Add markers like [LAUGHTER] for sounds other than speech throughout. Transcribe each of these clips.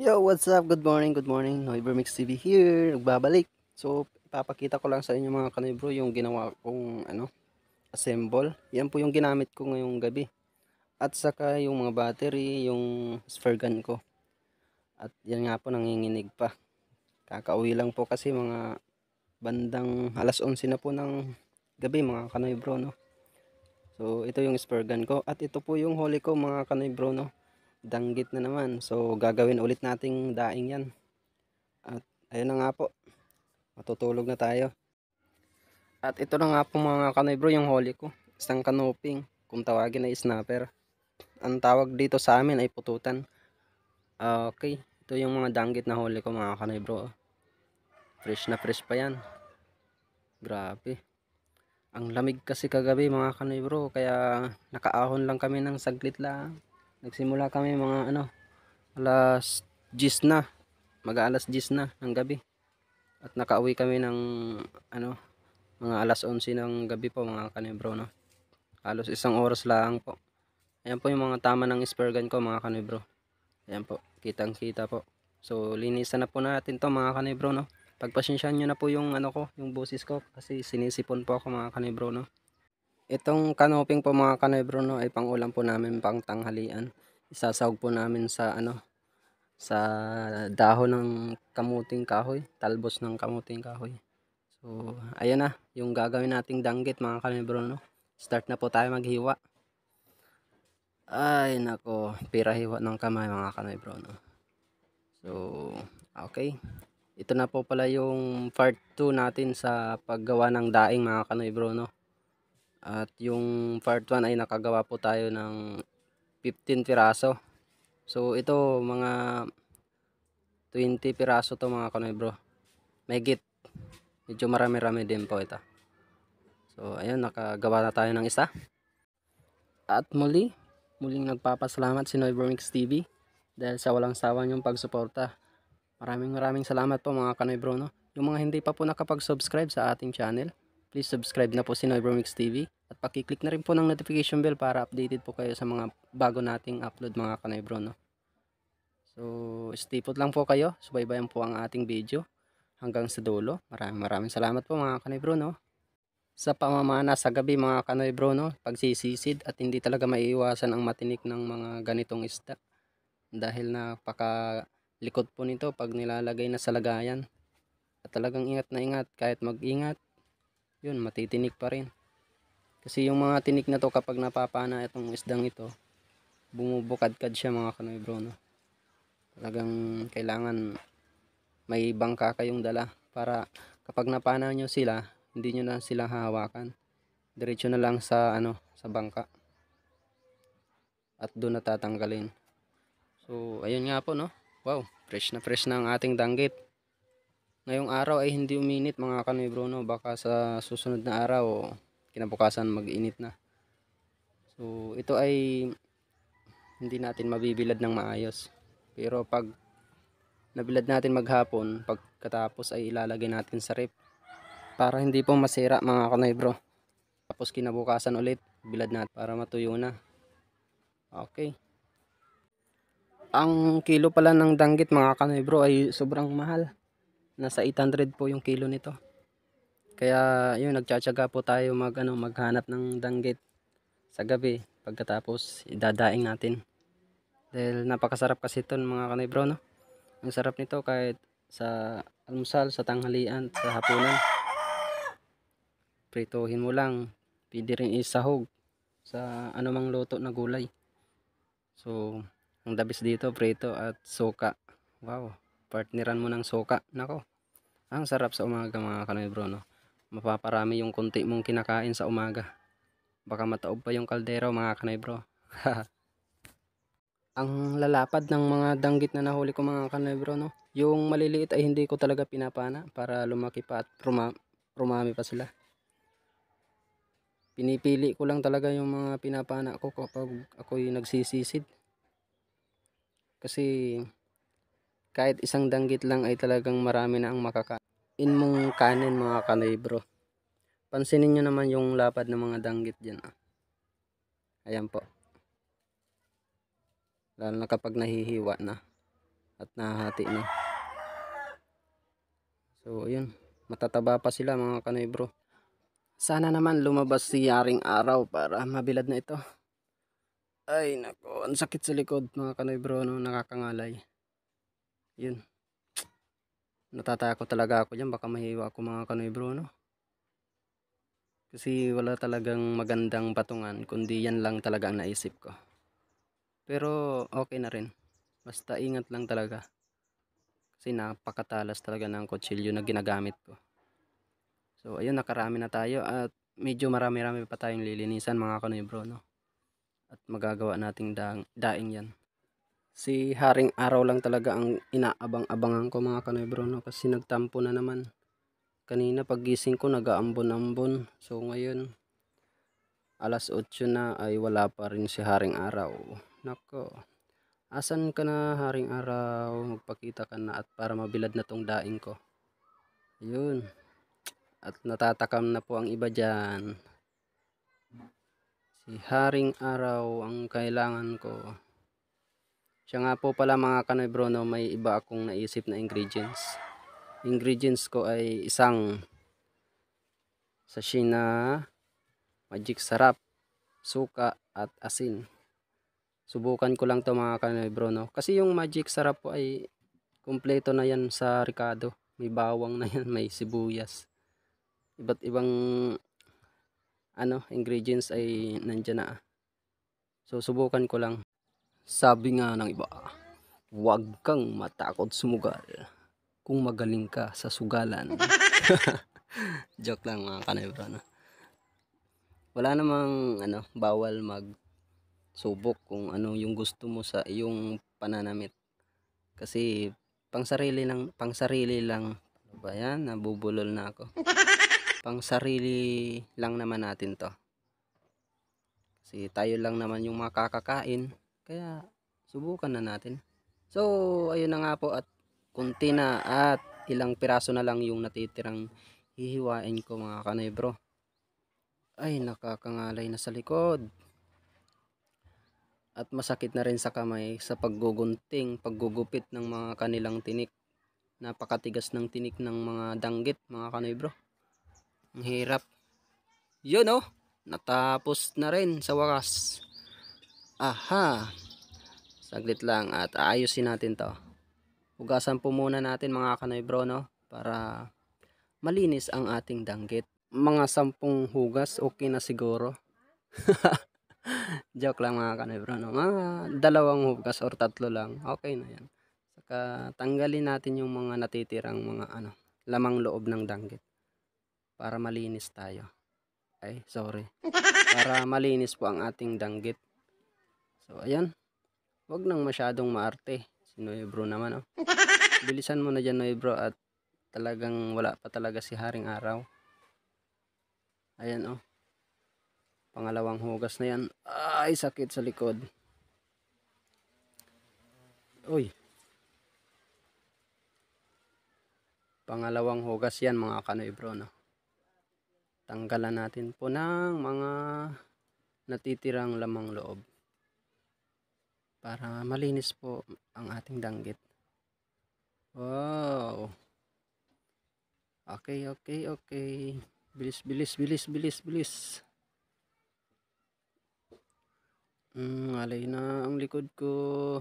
Yo, what's up? Good morning, good morning. Noibermix TV here. Nagbabalik. So, ipapakita ko lang sa inyo mga kanay bro yung ginawa kong ano, assemble. Yan po yung ginamit ko ngayong gabi. At saka yung mga battery, yung sphere gun ko. At yan nga po nanginginig pa. Kakauwi lang po kasi mga bandang alas 11 na po ng gabi mga kanay bro no. So, ito yung sphere gun ko. At ito po yung holy ko mga kanay bro no danggit na naman so gagawin ulit nating daing yan at ayun na nga po matutulog na tayo at ito na nga po mga kanoy bro yung holy ko isang kanoping kung tawagin ay snapper ang tawag dito sa amin ay pututan ah, okay ito yung mga danggit na holy ko mga kanoy bro fresh na fresh pa yan grabe ang lamig kasi kagabi mga kanoy bro kaya nakaahon lang kami ng saglit lang nagsimula kami mga ano alas 10 na mga alas 10 na ng gabi at nakauwi kami ng ano mga alas 11 ng gabi po mga kanibro no halos isang oras lang po ayan po yung mga tama ng spare gun ko mga kanibro ayan po kitang kita po so linisan na po natin to mga kanibro no pagpasensyahan nyo na po yung ano ko yung boses ko kasi sinisipon po ako mga kanibro no Itong kanoping po mga kanebro no, ay pangulam po namin pang tanghalian. Isasahog po namin sa ano sa dahon ng kamuting kahoy, talbos ng kamuting kahoy. So, ayan na, yung gagawin nating danggit mga kanebro no. Start na po tayo maghiwa. Ay nako, pirahiwa ng kamay mga kanebro no. So, okay. Ito na po pala yung part 2 natin sa paggawa ng daing mga kanoy bro no. At yung part 1 ay nakagawa po tayo ng 15 piraso. So ito mga 20 piraso to mga kanoy bro. May git. Medyo marami-rami din po ito. So ayun nakagawa na tayo ng isa. At muli, muling nagpapasalamat si Noybromix TV dahil sa walang sawa niyong pagsuporta. Maraming maraming salamat po mga kanoy bro no. Yung mga hindi pa po nakapag-subscribe sa ating channel, Please subscribe na po si Noibromix TV at pakiclick na rin po ng notification bell para updated po kayo sa mga bago nating upload mga kanaybro. No? So, stay put lang po kayo. Subaybayan po ang ating video hanggang sa dulo. Maraming maraming salamat po mga kanaybro. No? Sa pamamana sa gabi mga kanaybro, no? pagsisisid at hindi talaga maiiwasan ang matinik ng mga ganitong isda dahil napakalikot po nito pag nilalagay na sa lagayan. At talagang ingat na ingat kahit mag-ingat yun matitinik pa rin kasi yung mga tinik na to kapag napapana itong isdang ito bumubukadkad siya mga kanoy bro no? talagang kailangan may bangka kayong dala para kapag napana nyo sila hindi nyo na sila hahawakan diretso na lang sa ano sa bangka at doon natatanggalin so ayun nga po no wow fresh na fresh na ang ating danggit Ngayong araw ay hindi uminit mga kanoy Bruno. Baka sa susunod na araw, kinabukasan mag-init na. So, ito ay hindi natin mabibilad ng maayos. Pero pag nabilad natin maghapon, pagkatapos ay ilalagay natin sa rip. Para hindi po masira mga kanoy bro. Tapos kinabukasan ulit, bilad natin para matuyo na. Okay. Ang kilo pala ng danggit mga kanoy bro ay sobrang mahal nasa 800 po yung kilo nito kaya yun nagtsatsaga po tayo mag, ano, maghanap ng danggit sa gabi pagkatapos idadaing natin dahil napakasarap kasi ito mga kanay bro no ang sarap nito kahit sa almusal, sa tanghalian, sa hapunan pritohin mo lang pwede rin isahog sa anumang luto na gulay so ang dabis dito prito at suka wow partneran mo ng suka nako ang sarap sa umaga mga kanoy bro no. Mapaparami yung konti mong kinakain sa umaga. Baka mataob pa yung kaldero mga kanoy bro. [LAUGHS] ang lalapad ng mga danggit na nahuli ko mga kanoy bro no. Yung maliliit ay hindi ko talaga pinapana para lumaki pa at ruma rumami pa sila. Pinipili ko lang talaga yung mga pinapana ko kapag ako'y nagsisisid. Kasi kahit isang danggit lang ay talagang marami na ang makakain mong kanin mga kanibro pansinin nyo naman yung lapad ng mga danggit dyan ah. ayan po lalo na kapag nahihiwa na at nahati na so yun matataba pa sila mga kanibro sana naman lumabas si yaring araw para mabilad na ito ay nako ang sakit sa likod mga kanibro no nakakangalay yun ko talaga ako dyan baka mahiwa ako mga kanoy bro no kasi wala talagang magandang patungan kundi yan lang talaga ang naisip ko pero okay na rin basta ingat lang talaga kasi napakatalas talaga ng kutsilyo na ginagamit ko so ayun nakarami na tayo at medyo marami-rami pa tayong lilinisan mga kanoy bro no at magagawa nating daing, daing yan si Haring Araw lang talaga ang inaabang-abangan ko mga kanebro no? kasi nagtampo na naman kanina pag gising ko nagaambon-ambon so ngayon alas 8 na ay wala pa rin si Haring Araw nako asan ka na Haring Araw magpakita ka na at para mabilad na tong daing ko yun at natatakam na po ang iba dyan si Haring Araw ang kailangan ko siya nga po pala mga Kanoy Bruno, may iba akong naisip na ingredients. Ingredients ko ay isang sashi na magic sarap, suka at asin. Subukan ko lang to mga Kanoy Bruno. Kasi yung magic sarap po ay kumpleto na yan sa Ricardo. May bawang na yan, [LAUGHS] may sibuyas. Iba't ibang ano, ingredients ay nandiyan na. So subukan ko lang. Sabi nga ng iba, huwag kang matakot sumugal kung magaling ka sa sugalan. [LAUGHS] Joke lang mga kanibro. No? Wala namang ano, bawal mag subok kung ano yung gusto mo sa iyong pananamit. Kasi pang sarili lang, pang sarili lang. Ano ba yan? Nabubulol na ako. pang sarili lang naman natin to. Kasi tayo lang naman yung makakakain kaya subukan na natin. So, ayun na nga po at kunti na at ilang piraso na lang yung natitirang hihiwain ko mga kanay bro. Ay, nakakangalay na sa likod. At masakit na rin sa kamay sa paggugunting, paggugupit ng mga kanilang tinik. Napakatigas ng tinik ng mga danggit mga kanay bro. Ang hirap. Yun oh, natapos na rin sa wakas. Aha. Saglit lang at ayusin natin to. Hugasan po muna natin mga kanoy bro no para malinis ang ating danggit. Mga sampung hugas okay na siguro. [LAUGHS] Joke lang mga kanoy bro no. Mga dalawang hugas or tatlo lang. Okay na yan. Saka tanggalin natin yung mga natitirang mga ano lamang loob ng danggit para malinis tayo. Ay, sorry. Para malinis po ang ating danggit. So, ayan. Huwag nang masyadong maarte. Si Noebro naman, oh. [LAUGHS] Bilisan mo na dyan, Noebro, at talagang wala pa talaga si Haring Araw. Ayan, oh. Pangalawang hugas na yan. Ay, sakit sa likod. Uy. Pangalawang hugas yan, mga kanoibro, no? Tanggalan natin po ng mga natitirang lamang loob para malinis po ang ating danggit. Wow! Okay, okay, okay. Bilis, bilis, bilis, bilis, bilis. Mm, alay na ang likod ko.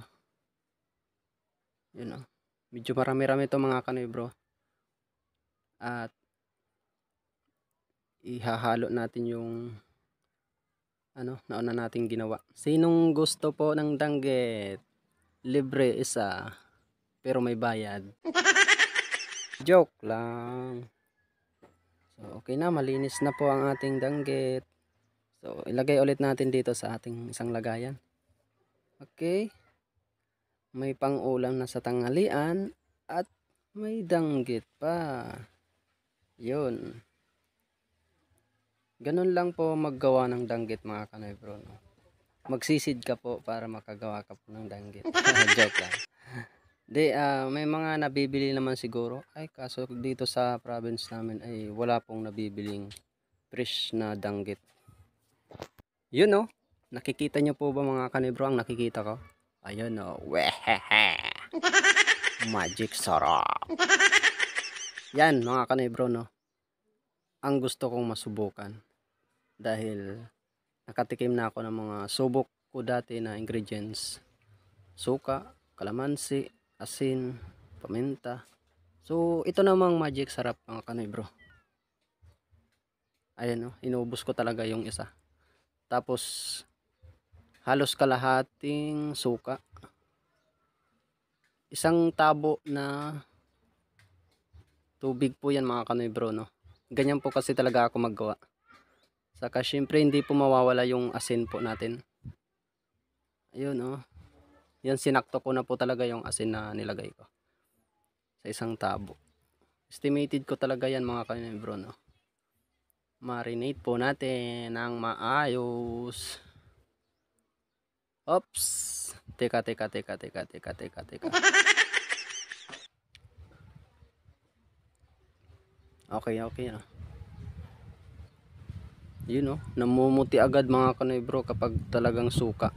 Yun oh. Medyo marami-rami to mga kanoy bro. At ihahalo natin yung ano, nauna nating ginawa. Sinong gusto po ng danggit? Libre isa, pero may bayad. [LAUGHS] Joke lang. So, okay na, malinis na po ang ating danggit. So, ilagay ulit natin dito sa ating isang lagayan. Okay. May pang-ulam na sa tanghalian at may danggit pa. 'Yon. Ganun lang po maggawa ng danggit mga kanoy No? Magsisid ka po para makagawa ka po ng danggit. [LAUGHS] Joke lang. De, uh, ah, may mga nabibili naman siguro. Ay, kaso dito sa province namin ay wala pong nabibiling fresh na danggit. You know, nakikita nyo po ba mga kanoy ang nakikita ko? Ayun o, oh, wehehe. Magic sarap. Yan mga kanoy no. Ang gusto kong masubukan dahil nakatikim na ako ng mga subok ko dati na ingredients suka, kalamansi, asin, paminta so ito namang magic sarap mga kanoy bro ayan o, oh, inubos ko talaga yung isa tapos halos kalahating suka isang tabo na tubig po yan mga kanoy bro no ganyan po kasi talaga ako maggawa Saka syempre hindi po mawawala yung asin po natin. Ayun oh. Yan sinakto ko na po talaga yung asin na nilagay ko. Sa isang tabo. Estimated ko talaga yan mga kanibro no. Marinate po natin ng maayos. Oops. Teka, teka, teka, teka, teka, teka, teka. Okay, okay na. No? Yun oh, namumuti agad mga kanoy bro kapag talagang suka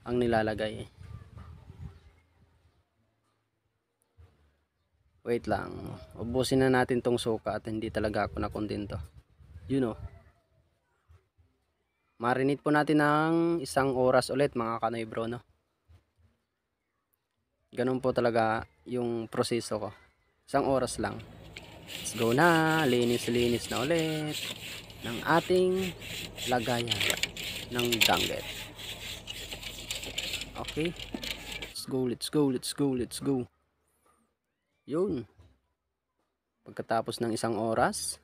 ang nilalagay. Wait lang. Ubusin na natin tong suka at hindi talaga ako nakontento. Yun oh. Marinate po natin ng isang oras ulit mga kanoy bro no. Ganun po talaga yung proseso ko. Isang oras lang. Let's go na. Linis-linis na ulit ng ating lagayan ng danglet. Okay? Let's go, let's go, let's go, let's go. Yun. Pagkatapos ng isang oras,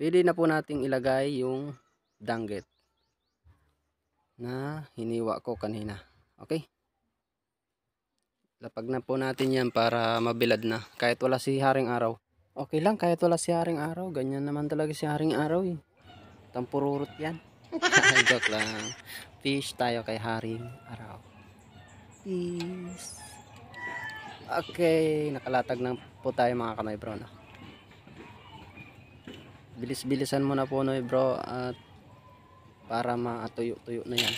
pwede na po nating ilagay yung danglet na hiniwa ko kanina. Okay? Lapag na po natin yan para mabilad na. Kahit wala si haring araw. Okay lang, kahit wala si Haring Araw. Ganyan naman talaga si Haring Araw eh. Tampururot yan. [LAUGHS] [LAUGHS] Joke lang. Fish tayo kay Haring Araw. Peace. Okay, nakalatag na po tayo mga kanoy bro. No? Bilis-bilisan mo na po noy bro at para matuyo-tuyo na yan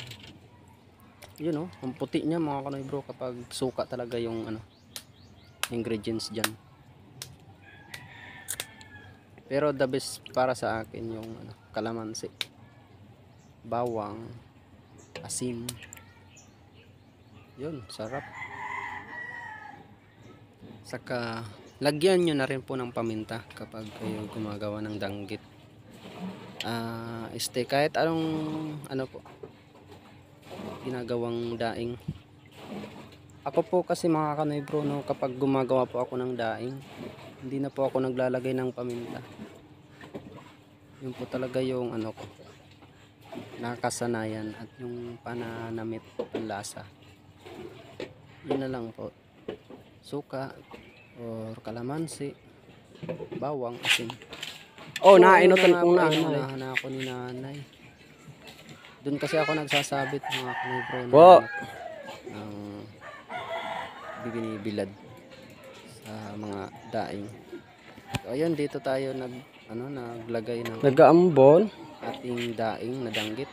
yun know, ang puti niya mga kanoy bro kapag suka talaga yung ano ingredients dyan pero the best para sa akin yung ano, kalamansi. Bawang, asin. Yun, sarap. Saka lagyan nyo na rin po ng paminta kapag kayo gumagawa ng danggit. Uh, este, kahit anong ano po ginagawang daing ako po kasi mga kanoy Bruno kapag gumagawa po ako ng daing hindi na po ako naglalagay ng paminta yun po talaga yung ano ko nakasanayan at yung pananamit ng lasa yun na lang po suka or kalamansi bawang asin oh so, nainutan kong na, nanay eh. na ako ni nanay dun kasi ako nagsasabit mga kanibro na po ang um, binibilad uh, mga daing. So, ayun dito tayo nag ano naglagay ng nagaambon ating daing na danggit.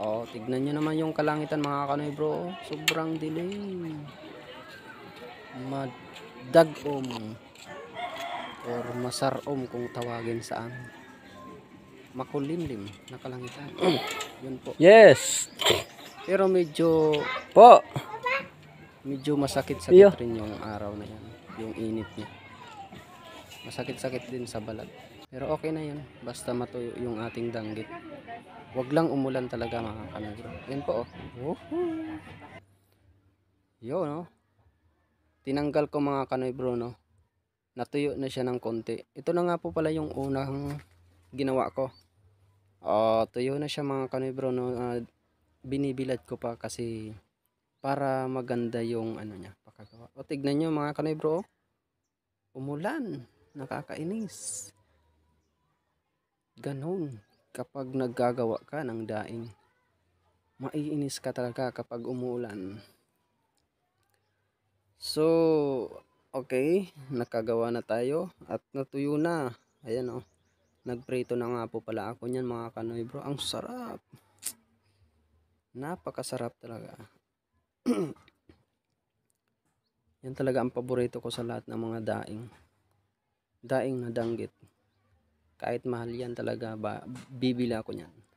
Oh, tignan niyo naman yung kalangitan mga kanoy bro. Oh, sobrang dilim. Madagom or masarom kung tawagin sa Makulimlim na kalangitan. [CLEARS THROAT] Yun po. Yes. Pero medyo po medyo masakit sa Iyo. yung araw na yan yung init niya masakit-sakit din sa balat pero okay na 'yon, basta matuyo yung ating danggit Huwag lang umulan talaga mga kamigro yun po oh Yo no oh. tinanggal ko mga kanoy bro no natuyo na siya ng konti ito na nga po pala yung unang ginawa ko uh, tuyo na siya mga kanoy bro no uh, binibilad ko pa kasi para maganda yung ano niya nakakagawa. O tignan nyo mga kanoy bro. Umulan. Nakakainis. Ganon. Kapag naggagawa ka ng daing. Maiinis ka talaga kapag umuulan. So, okay. Nakagawa na tayo. At natuyo na. Ayan o. Oh. Nagprito na nga po pala ako niyan mga kanoy bro. Ang sarap. Napakasarap talaga. [CLEARS THROAT] Yan talaga ang paborito ko sa lahat ng mga daing. Daing na danggit. Kahit mahal yan talaga, ba, bibili ako niyan.